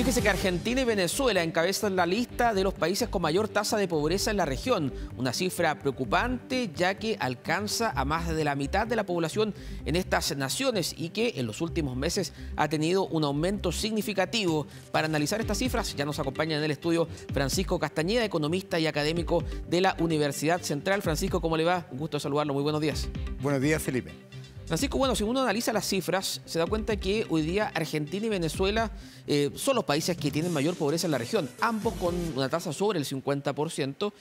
Fíjese que Argentina y Venezuela encabezan la lista de los países con mayor tasa de pobreza en la región, una cifra preocupante ya que alcanza a más de la mitad de la población en estas naciones y que en los últimos meses ha tenido un aumento significativo. Para analizar estas cifras ya nos acompaña en el estudio Francisco Castañeda, economista y académico de la Universidad Central. Francisco, ¿cómo le va? Un gusto saludarlo, muy buenos días. Buenos días, Felipe. Francisco, bueno, si uno analiza las cifras, se da cuenta que hoy día Argentina y Venezuela eh, son los países que tienen mayor pobreza en la región, ambos con una tasa sobre el 50%.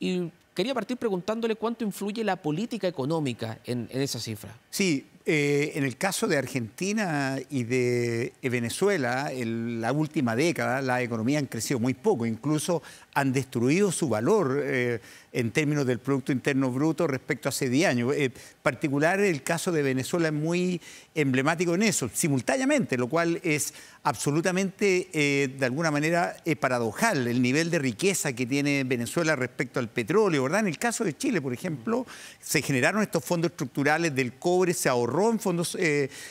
Y quería partir preguntándole cuánto influye la política económica en, esa cifra. Sí, eh, en el caso de Argentina y de Venezuela, en la última década la economía han crecido muy poco, incluso han destruido su valor eh, en términos del Producto Interno Bruto respecto a hace 10 años. En eh, particular, el caso de Venezuela es muy emblemático en eso, simultáneamente, lo cual es absolutamente, eh, de alguna manera, paradojal, el nivel de riqueza que tiene Venezuela respecto al petróleo, ¿verdad? En el caso de Chile, por ejemplo, se generaron estos fondos estructurales del cobre, se ahorró en fondos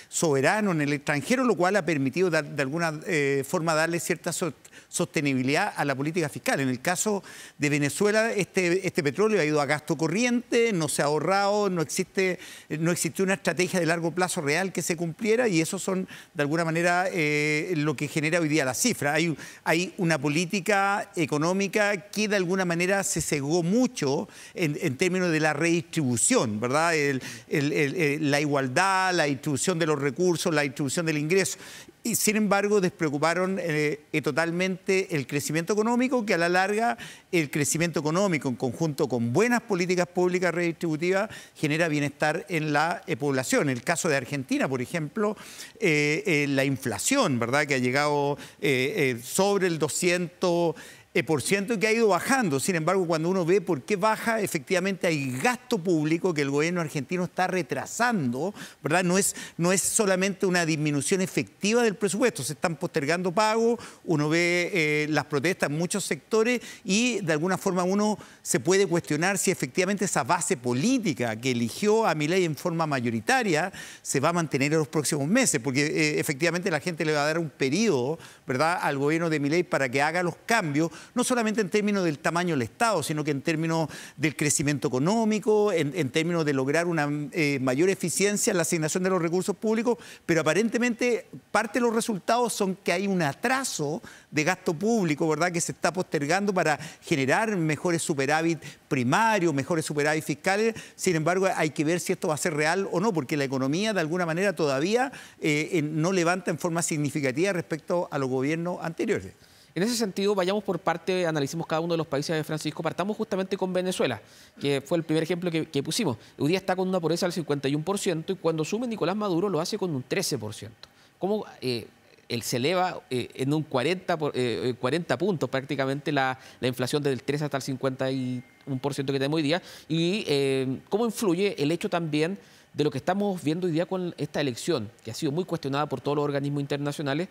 soberanos en el extranjero, lo cual ha permitido, de, alguna forma, darle cierta sostenibilidad a la política fiscal. En el caso de Venezuela, este, este, petróleo ha ido a gasto corriente, no se ha ahorrado, no existe, no existe una estrategia de largo plazo real que se cumpliera y eso son, de alguna manera, eh, lo que genera hoy día la cifra. Hay, una política económica que, de alguna manera, se cegó mucho en, términos de la redistribución, ¿verdad? Eh, la igualdad, la distribución de los recursos, la distribución del ingreso y sin embargo despreocuparon eh, totalmente el crecimiento económico, que a la larga el crecimiento económico en conjunto con buenas políticas públicas redistributivas genera bienestar en la eh, población. En el caso de Argentina, por ejemplo, eh, la inflación, ¿verdad?, que ha llegado sobre el 200 eh, por ciento que ha ido bajando. Sin embargo, cuando uno ve por qué baja, efectivamente hay gasto público que el gobierno argentino está retrasando, ¿verdad? No es, no es solamente una disminución efectiva del presupuesto, se están postergando pagos, uno ve eh, las protestas en muchos sectores y de alguna forma uno se puede cuestionar si efectivamente esa base política que eligió a Milei en forma mayoritaria se va a mantener en los próximos meses, porque eh, efectivamente la gente le va a dar un periodo, ¿verdad?, al gobierno de Milei para que haga los cambios no solamente en términos del tamaño del Estado, sino que en términos del crecimiento económico, en, términos de lograr una eh, mayor eficiencia en la asignación de los recursos públicos, pero aparentemente parte de los resultados son que hay un atraso de gasto público, ¿verdad?, que se está postergando para generar mejores superávit primarios, mejores superávit fiscales. Sin embargo, hay que ver si esto va a ser real o no, porque la economía de alguna manera todavía eh, no levanta en forma significativa respecto a los gobiernos anteriores. En ese sentido, vayamos por parte, analicemos cada uno de los países de Francisco, partamos justamente con Venezuela, que fue el primer ejemplo que, pusimos. Hoy día está con una pobreza del 51% y cuando sume Nicolás Maduro lo hace con un 13%. ¿Cómo eh, él se eleva eh, en un 40, 40 eh, puntos prácticamente la, la, inflación del 3 hasta el 51% que tenemos hoy día? ¿Y cómo influye el hecho también de lo que estamos viendo hoy día con esta elección, que ha sido muy cuestionada por todos los organismos internacionales?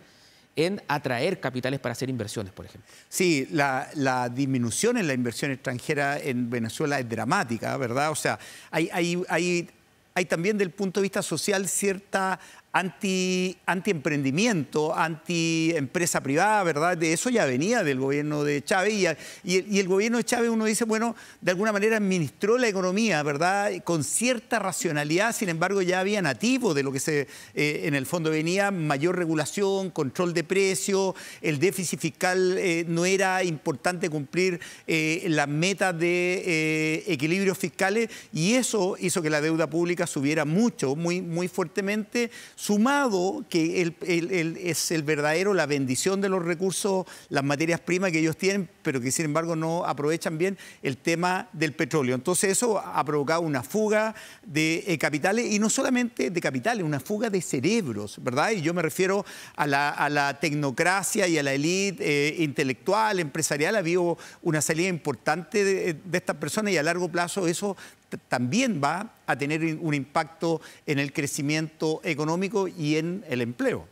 en atraer capitales para hacer inversiones, por ejemplo. Sí, la, disminución en la inversión extranjera en Venezuela es dramática, ¿verdad? O sea, hay, hay, hay hay también del punto de vista social cierta anti, antiemprendimiento, anti empresa privada, ¿verdad? De eso ya venía del gobierno de Chávez y, el gobierno de Chávez uno dice, bueno, de alguna manera administró la economía, ¿verdad? Con cierta racionalidad, sin embargo ya había nativo de lo que se, eh, en el fondo venía, mayor regulación, control de precios, el déficit fiscal eh, no era importante cumplir eh, las metas de equilibrios fiscales y eso hizo que la deuda pública subiera mucho, muy, muy fuertemente sumado que es el verdadero, la bendición de los recursos, las materias primas que ellos tienen, pero que sin embargo no aprovechan bien el tema del petróleo. Entonces eso ha provocado una fuga de eh, capitales y no solamente de capitales, una fuga de cerebros, ¿verdad? Y yo me refiero a la, tecnocracia y a la élite eh, intelectual, empresarial, ha habido una salida importante de, de estas personas y a largo plazo eso también va a tener un impacto en el crecimiento económico y en el empleo.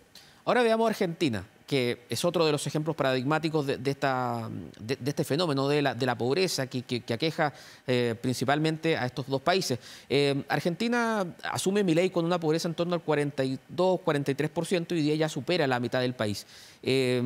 Ahora veamos Argentina, que es otro de los ejemplos paradigmáticos de, esta, de, este fenómeno de la, pobreza que, aqueja eh, principalmente a estos dos países. Eh, Argentina asume mi ley con una pobreza en torno al 42-43% y hoy día ya supera la mitad del país. Eh,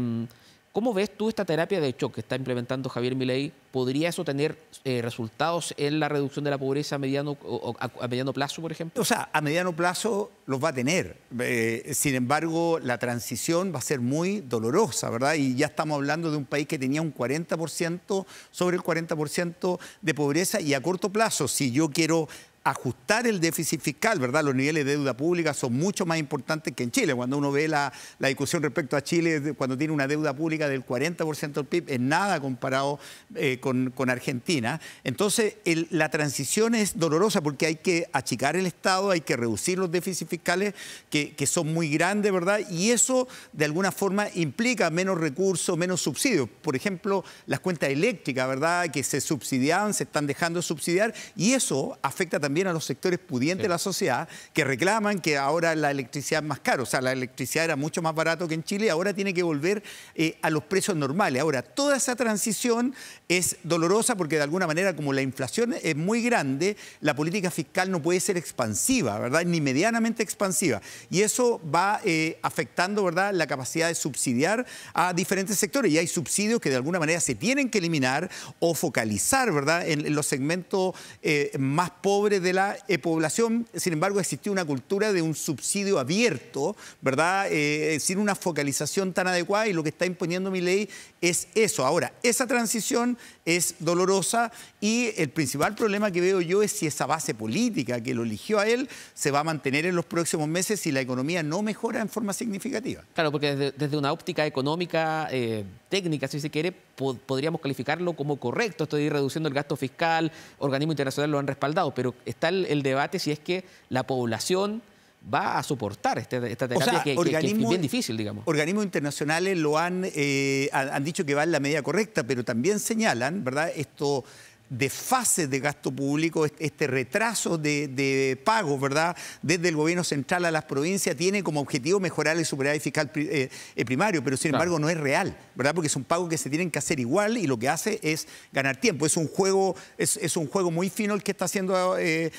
¿Cómo ves tú esta terapia de shock que está implementando Javier Milei? ¿Podría eso tener eh, resultados en la reducción de la pobreza a mediano, a, mediano plazo, por ejemplo? O sea, a mediano plazo los va a tener. Eh, sin embargo, la transición va a ser muy dolorosa, ¿verdad? Y ya estamos hablando de un país que tenía un 40%, sobre el 40% de pobreza, y a corto plazo, si yo quiero ajustar el déficit fiscal, ¿verdad? Los niveles de deuda pública son mucho más importantes que en Chile. Cuando uno ve la, discusión respecto a Chile, cuando tiene una deuda pública del 40% del PIB, es nada comparado eh, con, Argentina. Entonces, la transición es dolorosa porque hay que achicar el Estado, hay que reducir los déficits fiscales que, que son muy grandes, ¿verdad? Y eso, de alguna forma, implica menos recursos, menos subsidios. Por ejemplo, las cuentas eléctricas, ¿verdad? Que se subsidiaban, se están dejando subsidiar y eso afecta también también a los sectores pudientes de la sociedad que reclaman que ahora la electricidad es más cara. O sea, la electricidad era mucho más barato que en Chile y ahora tiene que volver eh, a los precios normales. Ahora, toda esa transición es dolorosa porque de alguna manera, como la inflación es muy grande, la política fiscal no puede ser expansiva, ¿verdad? Ni medianamente expansiva. Y eso va eh, afectando, ¿verdad?, la capacidad de subsidiar a diferentes sectores. Y hay subsidios que de alguna manera se tienen que eliminar o focalizar, ¿verdad?, en, los segmentos eh, más pobres de la eh, población, sin embargo, existió una cultura de un subsidio abierto, ¿verdad? Eh, eh, sin una focalización tan adecuada y lo que está imponiendo mi ley es eso. Ahora, esa transición es dolorosa y el principal problema que veo yo es si esa base política que lo eligió a él se va a mantener en los próximos meses si la economía no mejora en forma significativa. Claro, porque desde, una óptica económica, técnica, si se quiere, podríamos calificarlo como correcto. Estoy reduciendo el gasto fiscal, organismos internacionales lo han respaldado, pero está el, debate si es que la población va a soportar este, esta, esta terapia que, es bien difícil, digamos. Organismos internacionales lo eh, han, han, dicho que va en la medida correcta, pero también señalan, ¿verdad?, esto de fases de gasto público, este retraso de, pagos, ¿verdad? Desde el gobierno central a las provincias tiene como objetivo mejorar el superávit fiscal eh, eh, primario, pero sin embargo no es real, ¿verdad? Porque es un pago que se tienen que hacer igual y lo que hace es ganar tiempo. Es un juego, es, un juego muy fino el que está haciendo eh,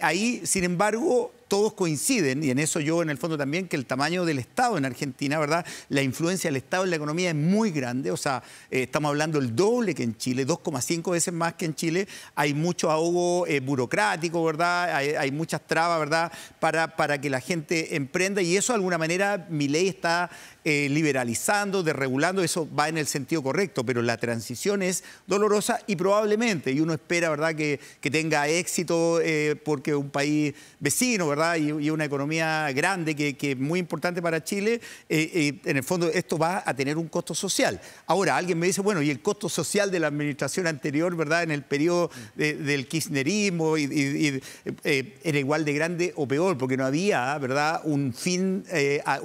ahí, sin embargo todos coinciden, y en eso yo en el fondo también, que el tamaño del Estado en Argentina, ¿verdad? La influencia del Estado en la economía es muy grande, o sea, eh, estamos hablando el doble que en Chile, 2,5 veces más que en Chile, hay mucho ahogo eh, burocrático, ¿verdad? Hay, muchas trabas, ¿verdad? Para, para que la gente emprenda y eso de alguna manera mi ley está eh, liberalizando, desregulando, eso va en el sentido correcto, pero la transición es dolorosa y probablemente, y uno espera, ¿verdad?, que, tenga éxito eh, porque un país vecino, ¿verdad?, y, una economía grande que, es muy importante para Chile, eh, en el fondo esto va a tener un costo social. Ahora, alguien me dice, bueno, y el costo social de la administración anterior, ¿verdad?, en el periodo del kirchnerismo era igual de grande o peor, porque no había, ¿verdad?, un fin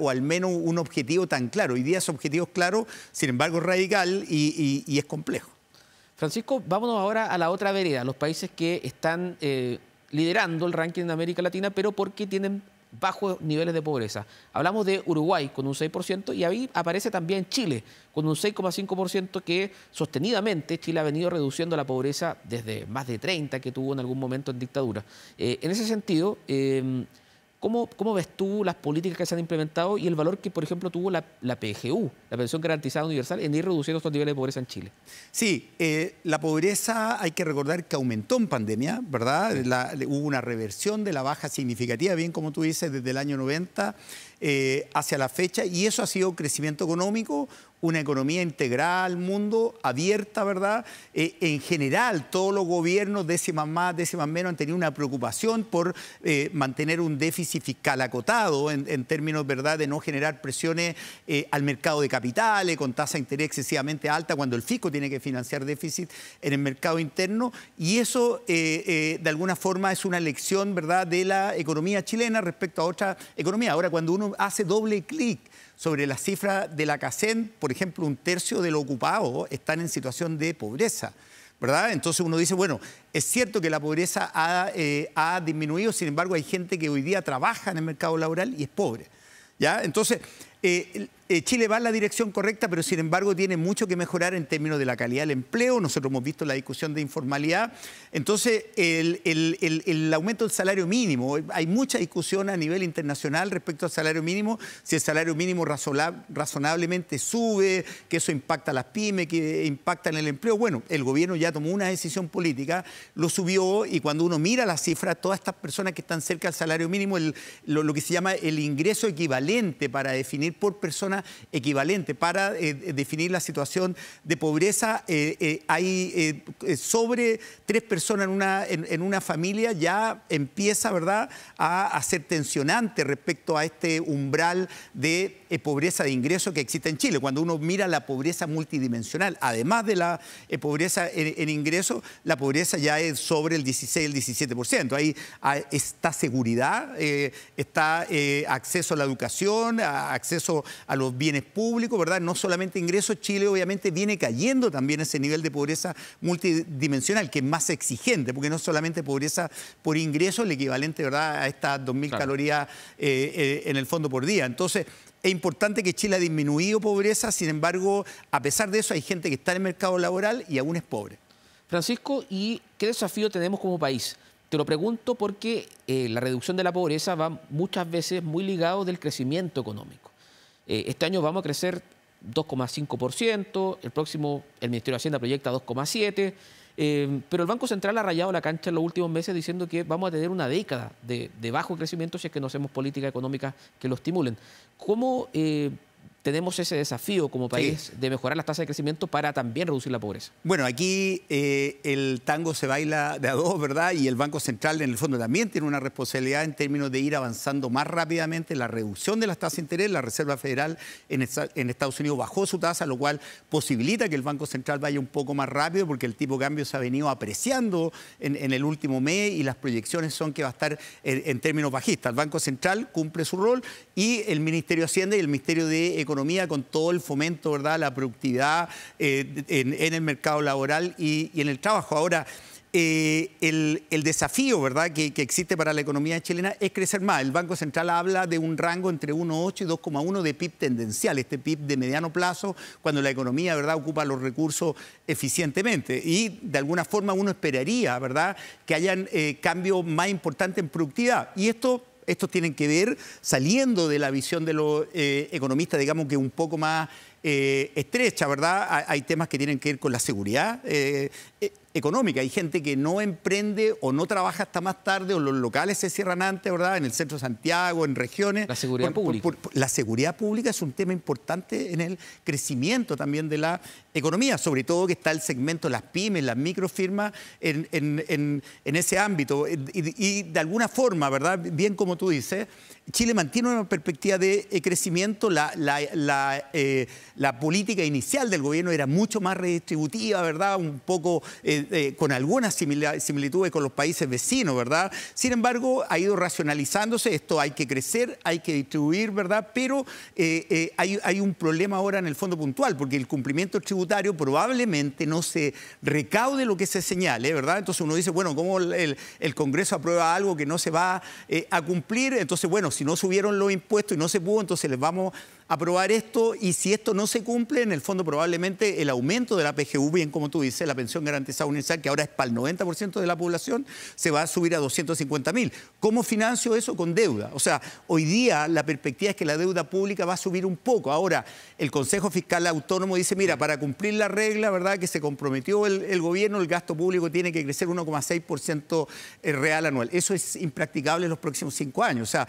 o al menos un objetivo tan claro. Hoy día objetivos claros, sin embargo radical y, es complejo. Francisco, vámonos ahora a la otra vereda, los países que están eh, liderando el ranking en América Latina, pero porque tienen bajos niveles de pobreza. Hablamos de Uruguay con un 6% y ahí aparece también Chile con un 6,5% que sostenidamente Chile ha venido reduciendo la pobreza desde más de 30 que tuvo en algún momento en dictadura. Eh, en ese sentido, eh, ¿Cómo, ves tú las políticas que se han implementado y el valor que, por ejemplo, tuvo la, la PGU, la Pensión Garantizada Universal, en ir reduciendo estos niveles de pobreza en Chile? Sí, eh, la pobreza hay que recordar que aumentó en pandemia, ¿verdad? hubo una reversión de la baja significativa, bien como tú dices, desde el año 90 eh, hacia la fecha, y eso ha sido crecimiento económico una economía integral mundo, abierta, ¿verdad? Eh, en general, todos los gobiernos, décimas más, décimas menos, han tenido una preocupación por eh, mantener un déficit fiscal acotado en, términos, ¿verdad?, de no generar presiones eh, al mercado de capitales con tasa de interés excesivamente alta cuando el fisco tiene que financiar déficit en el mercado interno. Y eso, de alguna forma, es una lección, ¿verdad?, de la economía chilena respecto a otra economía. Ahora, cuando uno hace doble clic, sobre la cifra de la CACEN, por ejemplo, un tercio de los ocupado están en situación de pobreza. ¿verdad? Entonces uno dice, bueno, es cierto que la pobreza eh, ha, disminuido, sin embargo hay gente que hoy día trabaja en el mercado laboral y es pobre. ¿ya? Entonces, eh, eh, Chile va en la dirección correcta, pero sin embargo tiene mucho que mejorar en términos de la calidad del empleo. Nosotros hemos visto la discusión de informalidad. Entonces, el, aumento del salario mínimo, hay mucha discusión a nivel internacional respecto al salario mínimo, si el salario mínimo razonablemente sube, que eso impacta a las pymes, que impacta en el empleo. Bueno, el gobierno ya tomó una decisión política, lo subió y cuando uno mira las cifras, todas estas personas que están cerca del salario mínimo, lo que se llama el ingreso equivalente para definir por persona equivalente. Para eh, definir la situación de pobreza, eh, eh, hay sobre tres personas en una, en, una familia ya empieza ¿verdad? A, ser tensionante respecto a este umbral de pobreza de ingreso que existe en Chile. Cuando uno mira la pobreza multidimensional, además de la pobreza en, ingreso, la pobreza ya es sobre el 16, el 17%. Ahí ah, está seguridad, está acceso a la educación, a acceso a los bienes públicos, ¿verdad? No solamente ingresos, Chile obviamente viene cayendo también ese nivel de pobreza multidimensional, que es más exigente, porque no solamente pobreza por ingresos, el equivalente, ¿verdad?, a estas 2.000 calorías eh, eh, en el fondo por día. Entonces, es importante que Chile ha disminuido pobreza, sin embargo, a pesar de eso, hay gente que está en el mercado laboral y aún es pobre. Francisco, ¿y qué desafío tenemos como país? Te lo pregunto porque eh, la reducción de la pobreza va muchas veces muy ligado del crecimiento económico. Eh, este año vamos a crecer 2,5%, el próximo el Ministerio de Hacienda proyecta 2,7%, eh, pero el Banco Central ha rayado la cancha en los últimos meses diciendo que vamos a tener una década de, bajo crecimiento si es que no hacemos políticas económicas que lo estimulen. ¿Cómo eh, tenemos ese desafío como país de mejorar las tasas de crecimiento para también reducir la pobreza. Bueno, aquí eh, el tango se baila de a dos, ¿verdad? Y el Banco Central en el fondo también tiene una responsabilidad en términos de ir avanzando más rápidamente la reducción de las tasas de interés. La Reserva Federal en, Estados Unidos bajó su tasa, lo cual posibilita que el Banco Central vaya un poco más rápido porque el tipo de cambio se ha venido apreciando en, el último mes y las proyecciones son que va a estar en, en, términos bajistas. El Banco Central cumple su rol y el Ministerio de Hacienda y el Ministerio de Economía economía con todo el fomento, ¿verdad?, la productividad eh, en, el mercado laboral y, en el trabajo. Ahora, eh, el, desafío ¿verdad? Que, existe para la economía chilena es crecer más. El Banco Central habla de un rango entre 1,8 y 2,1 de PIB tendencial, este PIB de mediano plazo, cuando la economía ¿verdad? ocupa los recursos eficientemente. Y de alguna forma uno esperaría ¿verdad? que hayan eh, cambios más importantes en productividad. Y esto estos tienen que ver saliendo de la visión de los eh, economistas, digamos que un poco más eh, estrecha, ¿verdad? Hay, temas que tienen que ver con la seguridad. Eh, económica. Hay gente que no emprende o no trabaja hasta más tarde o los locales se cierran antes, ¿verdad? En el centro de Santiago, en regiones. La seguridad pública. la seguridad pública es un tema importante en el crecimiento también de la economía, sobre todo que está el segmento de las pymes, las microfirmas en, en, en, ese ámbito. Y, de alguna forma, ¿verdad? Bien como tú dices, Chile mantiene una perspectiva de eh, crecimiento. La, la, eh, la, política inicial del gobierno era mucho más redistributiva, ¿verdad? Un poco... Eh, eh, con algunas similitudes con los países vecinos, ¿verdad? Sin embargo, ha ido racionalizándose, esto hay que crecer, hay que distribuir, ¿verdad? Pero eh, eh, hay, un problema ahora en el fondo puntual, porque el cumplimiento tributario probablemente no se recaude lo que se señale, ¿verdad? Entonces uno dice, bueno, ¿cómo el, el Congreso aprueba algo que no se va a cumplir? Entonces, bueno, si no subieron los impuestos y no se pudo, entonces les vamos aprobar esto y si esto no se cumple, en el fondo probablemente el aumento de la PGU, bien como tú dices, la pensión garantizada universal, que ahora es para el 90% de la población, se va a subir a 250 mil. ¿Cómo financio eso con deuda? O sea, hoy día la perspectiva es que la deuda pública va a subir un poco. Ahora, el Consejo Fiscal Autónomo dice, mira, para cumplir la regla, ¿verdad?, que se comprometió el, gobierno, el gasto público tiene que crecer 1,6% eh, real anual. Eso es impracticable en los próximos cinco años. O sea,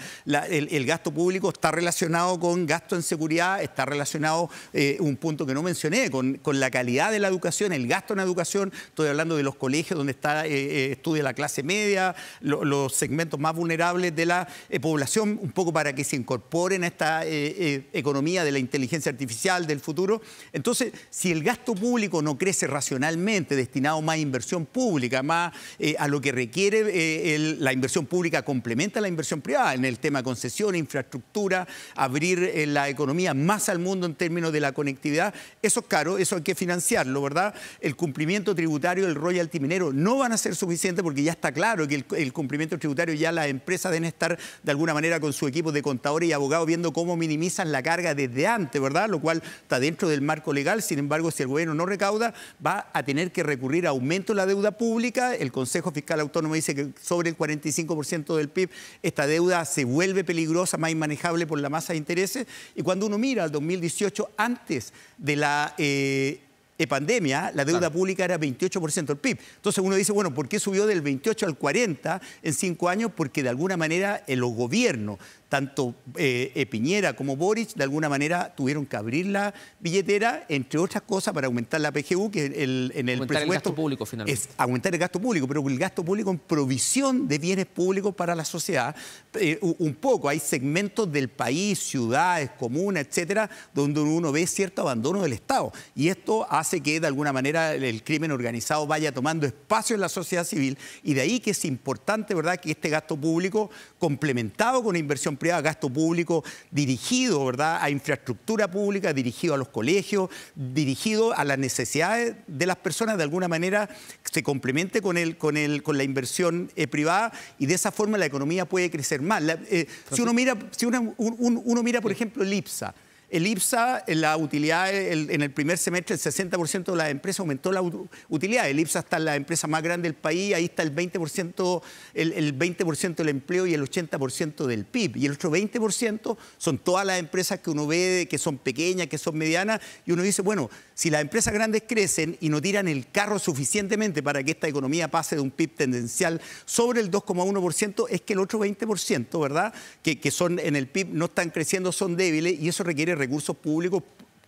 el gasto público está relacionado con gasto en seguridad está relacionado eh, un punto que no mencioné, con, la calidad de la educación, el gasto en la educación. Estoy hablando de los colegios donde está, eh, eh, estudia la clase media, los segmentos más vulnerables de la población, un poco para que se incorporen a esta economía de la inteligencia artificial del futuro. Entonces, si el gasto público no crece racionalmente, destinado más a inversión pública, más a lo que requiere la inversión pública complementa la inversión privada en el tema de concesión, infraestructura, abrir la economía economía más al mundo en términos de la conectividad, eso es caro, eso hay que financiarlo, ¿verdad? El cumplimiento tributario el royalty minero no van a ser suficientes porque ya está claro que el, cumplimiento tributario ya las empresas deben estar de alguna manera con su equipo de contadores y abogados viendo cómo minimizan la carga desde antes, ¿verdad? Lo cual está dentro del marco legal, sin embargo, si el gobierno no recauda, va a tener que recurrir a aumento de la deuda pública, el Consejo Fiscal Autónomo dice que sobre el 45% del PIB esta deuda se vuelve peligrosa, más inmanejable por la masa de intereses y cuando uno mira al 2018, antes de la eh, pandemia, la deuda pública era 28% del PIB. Entonces uno dice, bueno, ¿por qué subió del 28 al 40 en cinco años? Porque de alguna manera eh, los gobiernos tanto eh, eh, Piñera como Boric de alguna manera tuvieron que abrir la billetera, entre otras cosas, para aumentar la PGU, que el, en el aumentar presupuesto... el gasto público, finalmente. Es aumentar el gasto público, pero el gasto público en provisión de bienes públicos para la sociedad, eh, un poco. Hay segmentos del país, ciudades, comunas, etcétera, donde uno ve cierto abandono del Estado. Y esto hace que, de alguna manera, el crimen organizado vaya tomando espacio en la sociedad civil. Y de ahí que es importante, ¿verdad?, que este gasto público, complementado con inversión privada, gasto público dirigido ¿verdad? a infraestructura pública, dirigido a los colegios, dirigido a las necesidades de las personas, de alguna manera se complemente con, el, con, la inversión eh, privada y de esa forma la economía puede crecer más. Eh, si uno mira, si uno mira por ejemplo, el IPSA, el IPSA, la utilidad en el primer semestre, el 60% de las empresas aumentó la utilidad. El IPSA está en la empresa más grande del país, ahí está el 20%, 20% del empleo y el 80% del PIB. Y el otro 20% son todas las empresas que uno ve que son pequeñas, que son medianas, y uno dice, bueno, si las empresas grandes crecen y no tiran el carro suficientemente para que esta economía pase de un PIB tendencial sobre el 2,1%, es que el otro 20%, ¿verdad? Que, que son en el PIB no están creciendo, son débiles, y eso requiere recursos públicos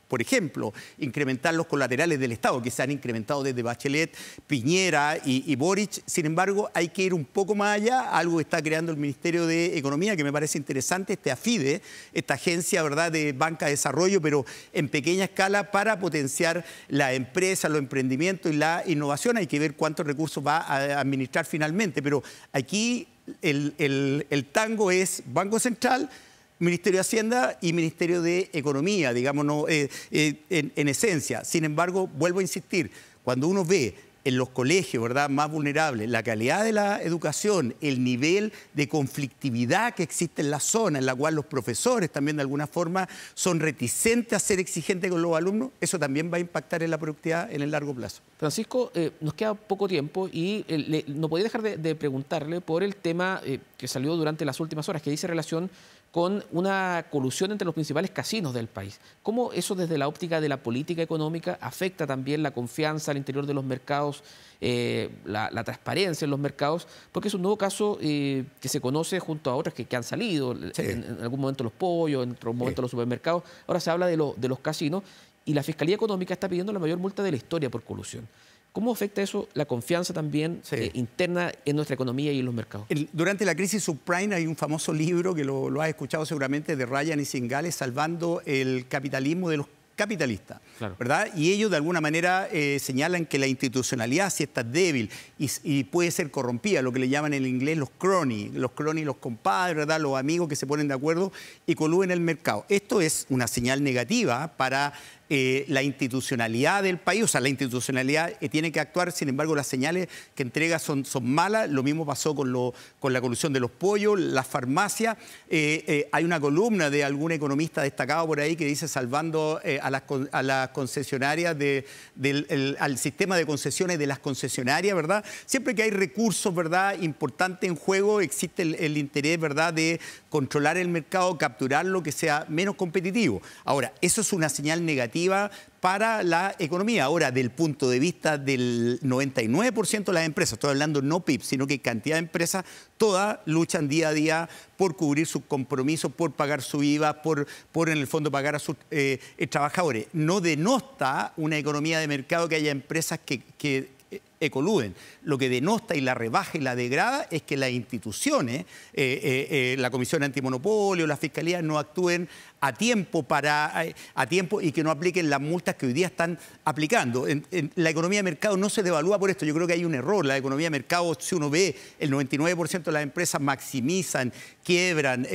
por ejemplo, incrementar los colaterales del Estado, que se han incrementado desde Bachelet, Piñera y, Boric. Sin embargo, hay que ir un poco más allá, algo está creando el Ministerio de Economía, que me parece interesante, este AFIDE, esta agencia ¿verdad? de banca de desarrollo, pero en pequeña escala para potenciar la empresa, los emprendimientos y la innovación. Hay que ver cuántos recursos va a administrar finalmente, pero aquí el, el tango es Banco Central, Ministerio de Hacienda y Ministerio de Economía, digamos, eh, eh, en esencia. Sin embargo, vuelvo a insistir, cuando uno ve en los colegios, ¿verdad?, más vulnerables, la calidad de la educación, el nivel de conflictividad que existe en la zona, en la cual los profesores también de alguna forma son reticentes a ser exigentes con los alumnos, eso también va a impactar en la productividad en el largo plazo. Francisco, eh, nos queda poco tiempo y eh, no podía dejar de, preguntarle por el tema eh, que salió durante las últimas horas, que dice relación con una colusión entre los principales casinos del país. ¿Cómo eso desde la óptica de la política económica afecta también la confianza al interior de los mercados? Eh, la, transparencia en los mercados, porque es un nuevo caso eh, que se conoce junto a otras que, han salido, en, algún momento los pollos, en otro momento los supermercados, ahora se habla de, lo, de los casinos y la Fiscalía Económica está pidiendo la mayor multa de la historia por colusión. ¿Cómo afecta eso la confianza también eh, interna en nuestra economía y en los mercados? durante la crisis subprime hay un famoso libro que lo, lo has escuchado seguramente de Ryan y Singales, Salvando el capitalismo de los capitalista, ¿verdad? Y ellos de alguna manera eh, señalan que la institucionalidad si está débil y, puede ser corrompida, lo que le llaman en inglés los crony, los cronies, los compadres, ¿verdad? Los amigos que se ponen de acuerdo y coluden el mercado. Esto es una señal negativa para eh, la institucionalidad del país, o sea, la institucionalidad eh, tiene que actuar, sin embargo, las señales que entrega son, malas, lo mismo pasó con, la colusión de los pollos, las farmacias, eh, hay una columna de algún economista destacado por ahí que dice salvando a, las, concesionarias, al sistema de concesiones de las concesionarias, ¿verdad? Siempre que hay recursos, ¿verdad?, importantes en juego, existe el, interés, ¿verdad?, de controlar el mercado, capturar lo que sea menos competitivo. Ahora, eso es una señal negativa para la economía. Ahora, del punto de vista del 99% de las empresas, estoy hablando no PIB, sino que cantidad de empresas, todas luchan día a día por cubrir sus compromisos, por pagar su IVA, por, por en el fondo pagar a sus eh, trabajadores. No denosta una economía de mercado que haya empresas que, que eh, Lo que denosta y la rebaja y la degrada es que las instituciones, eh, la Comisión Antimonopolio, la Fiscalía, no actúen a tiempo, para, eh, a tiempo y que no apliquen las multas que hoy día están aplicando. la economía de mercado no se devalúa por esto. Yo creo que hay un error. La economía de mercado, si uno ve, el 99% de las empresas maximizan, quiebran, eh,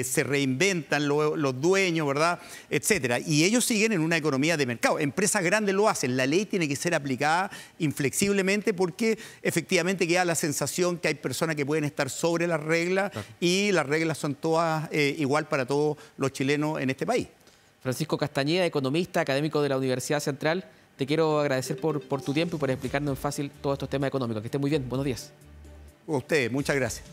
eh, se reinventan los dueños, ¿verdad? Etcétera. Y ellos siguen en una economía de mercado. Empresas grandes lo hacen. La ley tiene que ser aplicada inflexiblemente porque efectivamente queda la sensación que hay personas que pueden estar sobre las reglas y las reglas son todas igual para todos los chilenos en este país. Francisco Castañeda, economista, académico de la Universidad Central, te quiero agradecer por, tu tiempo y por explicarnos en fácil todos estos temas económicos. Que estén muy bien, buenos días. usted, muchas gracias.